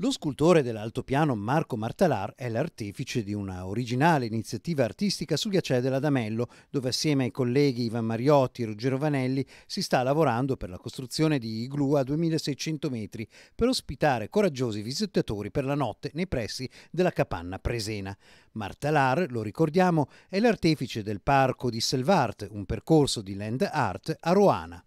Lo scultore dell'altopiano Marco Martalar è l'artefice di una originale iniziativa artistica su Ghiacè dell'Adamello, dove assieme ai colleghi Ivan Mariotti e Ruggero Vanelli si sta lavorando per la costruzione di iglu a 2600 metri per ospitare coraggiosi visitatori per la notte nei pressi della capanna Presena. Martalar, lo ricordiamo, è l'artefice del parco di Selvart, un percorso di land art a Roana.